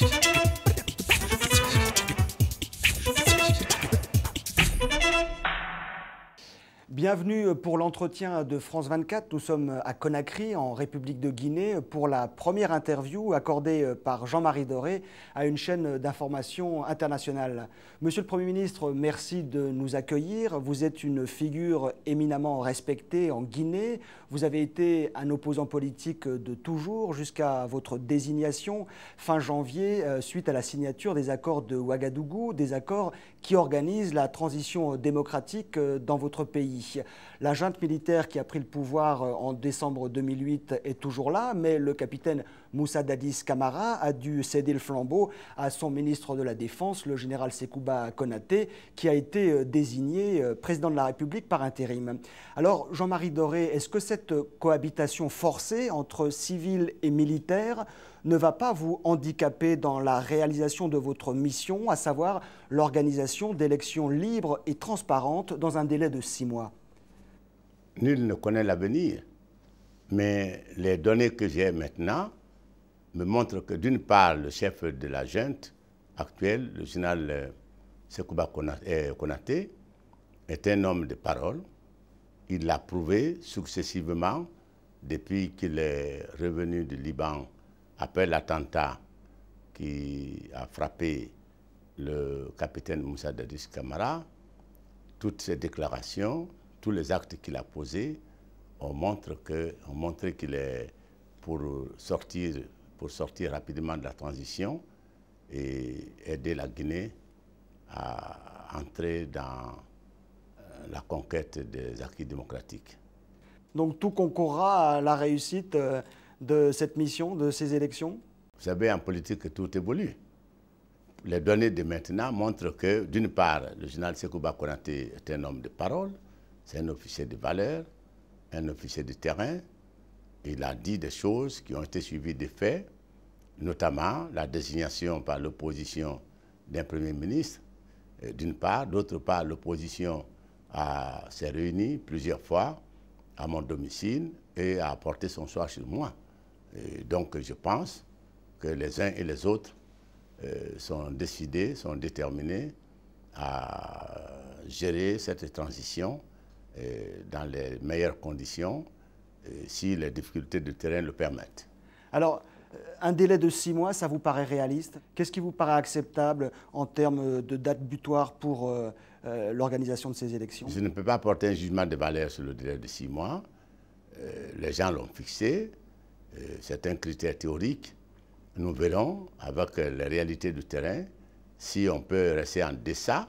next. Bienvenue pour l'entretien de France 24. Nous sommes à Conakry, en République de Guinée, pour la première interview accordée par Jean-Marie Doré à une chaîne d'information internationale. Monsieur le Premier ministre, merci de nous accueillir. Vous êtes une figure éminemment respectée en Guinée. Vous avez été un opposant politique de toujours jusqu'à votre désignation fin janvier euh, suite à la signature des accords de Ouagadougou, des accords qui organisent la transition démocratique euh, dans votre pays. La junte militaire qui a pris le pouvoir euh, en décembre 2008 est toujours là, mais le capitaine Moussa Dadis Kamara a dû céder le flambeau à son ministre de la Défense, le général Sekouba Konaté, qui a été euh, désigné euh, président de la République par intérim. Alors, Jean-Marie Doré, est-ce que cette cohabitation forcée entre civils et militaires ne va pas vous handicaper dans la réalisation de votre mission, à savoir l'organisation d'élections libres et transparentes dans un délai de six mois Nul ne connaît l'avenir, mais les données que j'ai maintenant me montrent que d'une part, le chef de la junte actuelle, le général euh, Sekouba euh, Konate, est un homme de parole. Il l'a prouvé successivement depuis qu'il est revenu du Liban après l'attentat qui a frappé le capitaine Moussa Dadis Kamara, toutes ses déclarations, tous les actes qu'il a posés, on montré qu'il est pour sortir, pour sortir rapidement de la transition et aider la Guinée à entrer dans euh, la conquête des acquis démocratiques. Donc tout concourra à la réussite euh, de cette mission, de ces élections Vous savez, en politique, tout évolue. Les données de maintenant montrent que, d'une part, le général Sekouba Konaté est un homme de parole, c'est un officier de valeur, un officier de terrain. Il a dit des choses qui ont été suivies des faits, notamment la désignation par l'opposition d'un Premier ministre, d'une part. D'autre part, l'opposition s'est réunie plusieurs fois à mon domicile et a apporté son choix sur moi donc je pense que les uns et les autres euh, sont décidés, sont déterminés à gérer cette transition euh, dans les meilleures conditions, euh, si les difficultés de terrain le permettent. Alors, un délai de six mois, ça vous paraît réaliste Qu'est-ce qui vous paraît acceptable en termes de date butoir pour l'organisation de ces élections Je ne peux pas porter un jugement de valeur sur le délai de six mois. les gens l'ont fixé. Euh, c'est un critère théorique. Nous verrons avec euh, la réalité du terrain si on peut rester en deçà,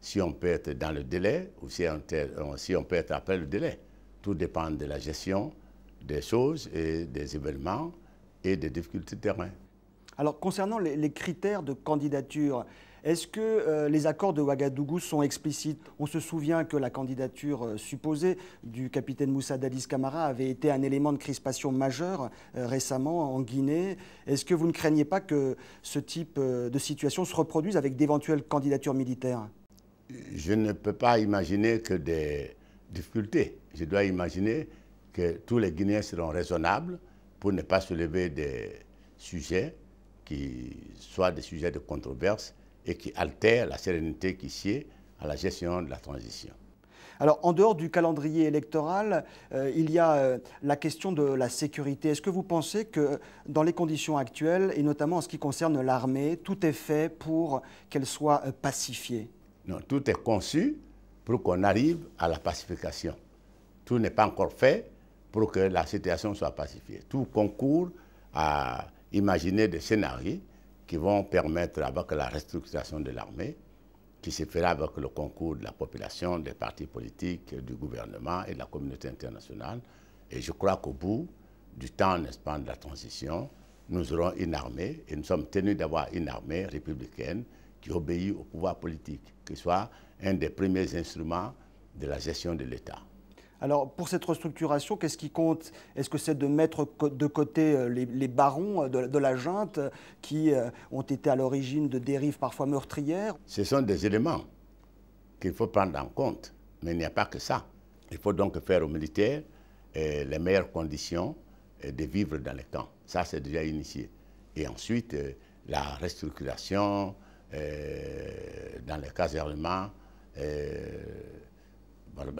si on peut être dans le délai ou euh, si on, peut être après le délai. Tout dépend de la gestion des choses et des événements et des difficultés de terrain. Alors concernant les critères de candidature, est-ce que euh, les accords de Ouagadougou sont explicites On se souvient que la candidature euh, supposée du capitaine Moussa Dadis Camara avait été un élément de crispation majeur euh, récemment en Guinée. Est-ce que vous ne craignez pas que ce type de situation se reproduise avec d'éventuelles candidatures militaires Je ne peux pas imaginer que des difficultés. Je dois imaginer que tous les Guinéens seront raisonnables pour ne pas soulever des sujets qui soient des sujets de controverse et qui altère la sérénité qui sied à la gestion de la transition. Alors, en dehors du calendrier électoral, euh, il y a euh, la question de la sécurité. Est-ce que vous pensez que dans les conditions actuelles, et notamment en ce qui concerne l'armée, tout est fait pour qu'elle soit euh, pacifiée Non, tout est conçu pour qu'on arrive à la pacification. Tout n'est pas encore fait pour que la situation soit pacifiée. Tout concourt à imaginer des scénarios qui vont permettre, avec la restructuration de l'armée, qui se fera avec le concours de la population, des partis politiques, du gouvernement et de la communauté internationale. Et je crois qu'au bout du temps, n'est-ce pas, de la transition, nous aurons une armée, et nous sommes tenus d'avoir une armée républicaine qui obéit au pouvoir politique, qui soit un des premiers instruments de la gestion de l'État. Alors pour cette restructuration, qu'est-ce qui compte Est-ce que c'est de mettre de côté euh, les, barons euh, de, la junte euh, qui ont été à l'origine de dérives parfois meurtrières Ce sont des éléments qu'il faut prendre en compte, mais il n'y a pas que ça. Il faut donc faire aux militaires les meilleures conditions de vivre dans les temps. Ça, c'est déjà initié. Et ensuite, la restructuration dans les casernements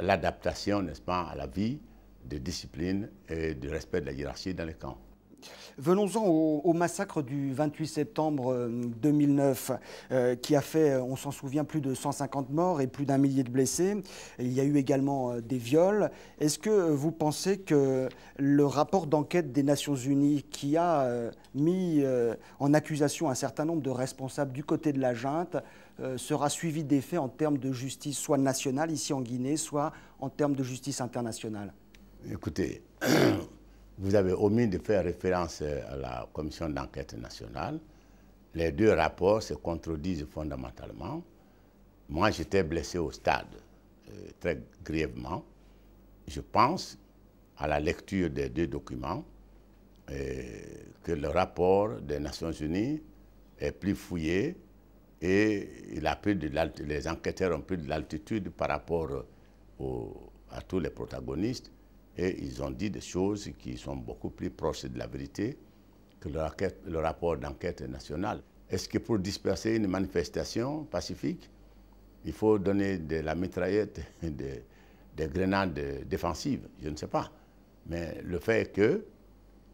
l'adaptation, n'est-ce pas, à la vie de discipline et du respect de la hiérarchie dans les camps. Venons-en au, massacre du 28 septembre 2009, euh, euh, qui a fait, euh, on s'en souvient, plus de 150 morts et plus d'un millier de blessés. Il y a eu également des viols. Est-ce que vous pensez que le rapport d'enquête des Nations Unies, qui a mis en accusation un certain nombre de responsables du côté de la junte, euh, sera suivi des faits en termes de justice, soit nationale ici en Guinée, soit en termes de justice internationale Écoutez, vous avez omis de faire référence euh, à la commission d'enquête nationale. Les deux rapports se contredisent fondamentalement. Moi, j'étais blessé au stade, euh, très grièvement. Je pense, à la lecture des deux documents, que le rapport des Nations Unies est plus fouillé et il a pris les enquêteurs ont pris de l'altitude par rapport à tous les protagonistes et ils ont dit des choses qui sont beaucoup plus proches de la vérité que le, rapport d'enquête national. Est-ce que pour disperser une manifestation pacifique, il faut donner de la mitraillette, des grenades défensives Je ne sais pas. Mais le fait que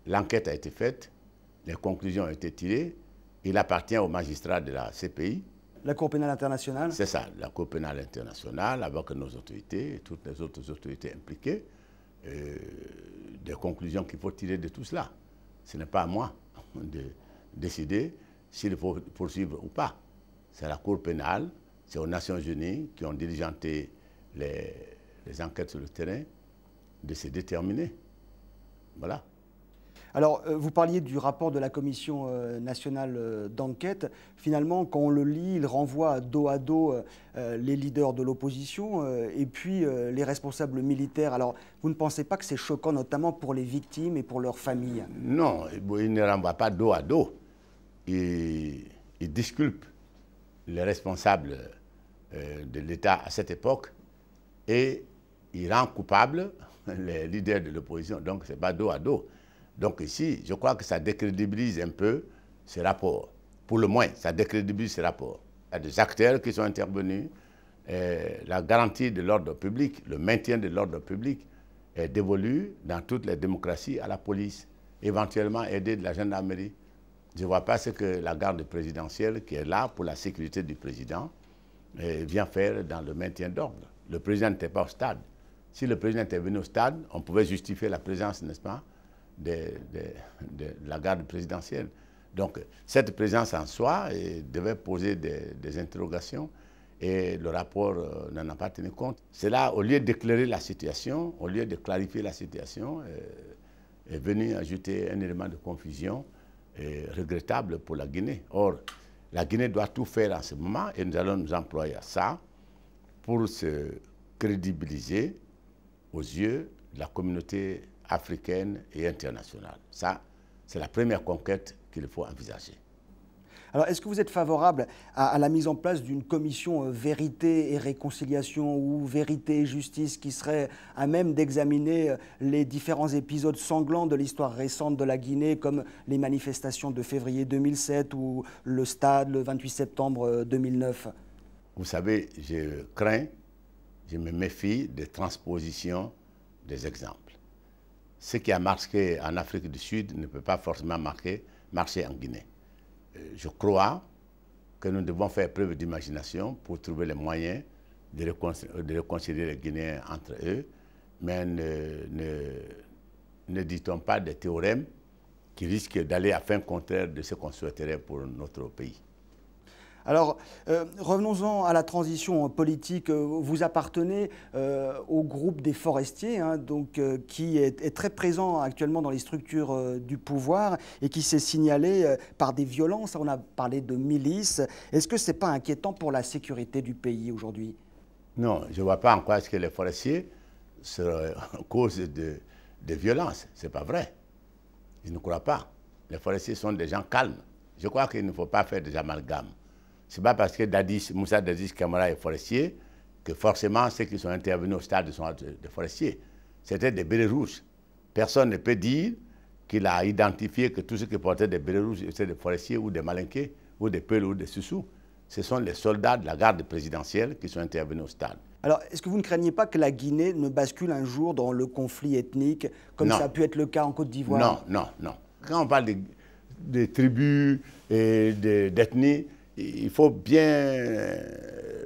l'enquête a été faite, les conclusions ont été tirées, il appartient aux magistrats de la CPI. La Cour pénale internationale C'est ça, la Cour pénale internationale, avec nos autorités et toutes les autres autorités impliquées, euh, des conclusions qu'il faut tirer de tout cela. Ce n'est pas à moi de décider s'il faut poursuivre ou pas. C'est la Cour pénale, c'est aux Nations Unies qui ont diligenté les, les enquêtes sur le terrain de se déterminer. Voilà. Alors, euh, vous parliez du rapport de la Commission euh, nationale euh, d'enquête. Finalement, quand on le lit, il renvoie dos à dos les leaders de l'opposition et puis les responsables militaires. Alors, vous ne pensez pas que c'est choquant, notamment pour les victimes et pour leurs familles Non, il ne renvoie pas dos à dos. Il, il disculpe les responsables de l'État à cette époque et il rend coupable les leaders de l'opposition. Donc, ce n'est pas dos à dos. Donc ici, je crois que ça décrédibilise un peu ces rapports. Pour le moins, ça décrédibilise ces rapports. Il y a des acteurs qui sont intervenus. la garantie de l'ordre public, le maintien de l'ordre public est dévolu dans toutes les démocraties à la police, éventuellement aidée de la gendarmerie. Je ne vois pas ce que la garde présidentielle, qui est là pour la sécurité du président, euh, vient faire dans le maintien d'ordre. Le président n'était pas au stade. Si le président était venu au stade, on pouvait justifier la présence, n'est-ce pas de, la garde présidentielle. Donc cette présence en soi eh, devait poser des, interrogations et le rapport euh, n'en a pas tenu compte. Cela, au lieu d'éclairer la situation, au lieu de clarifier la situation, euh, est venu ajouter un élément de confusion euh, regrettable pour la Guinée. Or, la Guinée doit tout faire en ce moment et nous allons nous employer à ça pour se crédibiliser aux yeux de la communauté africaine et internationale. Ça, c'est la première conquête qu'il faut envisager. Alors, est-ce que vous êtes favorable à, la mise en place d'une commission euh, vérité et réconciliation ou vérité et justice qui serait à même d'examiner euh, les différents épisodes sanglants de l'histoire récente de la Guinée, comme les manifestations de février 2007 ou le stade le 28 septembre 2009 euh, Vous savez, je crains, je me méfie des transpositions des exemples ce qui a marqué en Afrique du Sud ne peut pas forcément marquer, marcher en Guinée. Euh, je crois que nous devons faire preuve d'imagination pour trouver les moyens de, euh, réconcilier, les Guinéens entre eux, mais ne, ditons dit-on pas des théorèmes qui risquent d'aller à fin contraire de ce qu'on souhaiterait pour notre pays. Alors, euh, revenons-en à la transition politique. Vous appartenez euh, au groupe des forestiers, hein, donc, euh, qui est, très présent actuellement dans les structures du pouvoir et qui s'est signalé par des violences. On a parlé de milices. Est-ce que ce n'est pas inquiétant pour la sécurité du pays aujourd'hui Non, je ne vois pas en quoi est-ce que les forestiers seraient cause de, de violences. Ce n'est pas vrai. Je ne crois pas. Les forestiers sont des gens calmes. Je crois qu'il ne faut pas faire des amalgames n'est pas parce que Dadis, Moussa Dadis Kamara est forestier que forcément ceux qui sont intervenus au stade sont des forestiers. C'était des bérets rouges. Personne ne peut dire qu'il a identifié que tous ceux qui portaient des bérets rouges étaient des forestiers ou des malinqués ou des peules ou des Susu. Ce sont les soldats de la garde présidentielle qui sont intervenus au stade. Alors, est-ce que vous ne craignez pas que la Guinée ne bascule un jour dans le conflit ethnique, comme ça a pu être le cas en Côte d'Ivoire Non, non, non. Quand on parle des de tribus et d'ethnies, il faut bien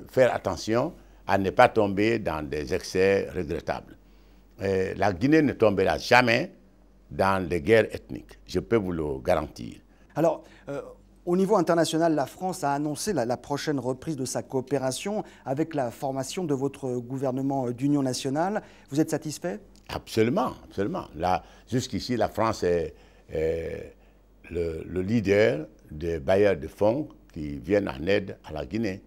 faire attention à ne pas tomber dans des excès regrettables. la Guinée ne tombera jamais dans des guerres ethniques, je peux vous le garantir. Alors, euh, au niveau international, la France a annoncé la, prochaine reprise de sa coopération avec la formation de votre gouvernement euh, d'union nationale. Vous êtes satisfait Absolument, absolument. Jusqu'ici, la France est, le, le, leader des bailleurs de fonds qui viennent en aide à la Guinée.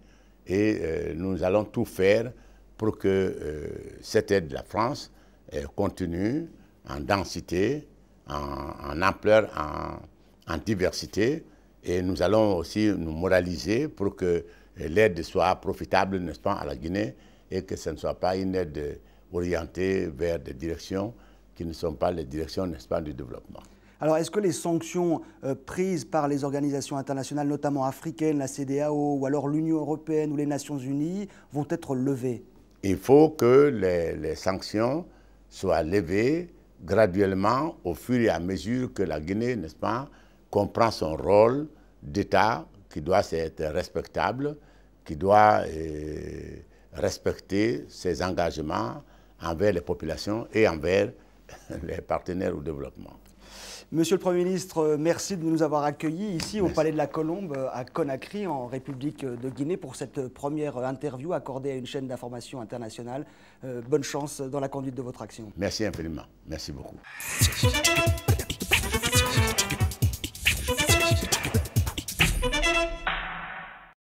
Et euh, nous allons tout faire pour que euh, cette aide de la France euh, continue en densité, en, ampleur, en, en, diversité. Et nous allons aussi nous moraliser pour que l'aide soit profitable, n'est-ce pas, à la Guinée et que ce ne soit pas une aide orientée vers des directions qui ne sont pas les directions, n'est-ce pas, du développement. Alors, est-ce que les sanctions euh, prises par les organisations internationales, notamment africaines, la CDAO ou alors l'Union européenne ou les Nations unies, vont être levées Il faut que les, sanctions soient levées graduellement au fur et à mesure que la Guinée, n'est-ce pas, comprend son rôle d'État qui doit être respectable, qui doit euh, respecter ses engagements envers les populations et envers les partenaires au développement. Monsieur le Premier ministre, euh, merci de nous avoir accueillis ici au Palais de la Colombe euh, à Conakry, en République euh, de Guinée, pour cette première interview accordée à une chaîne d'information internationale. bonne chance dans la conduite de votre action. Merci infiniment. Merci beaucoup.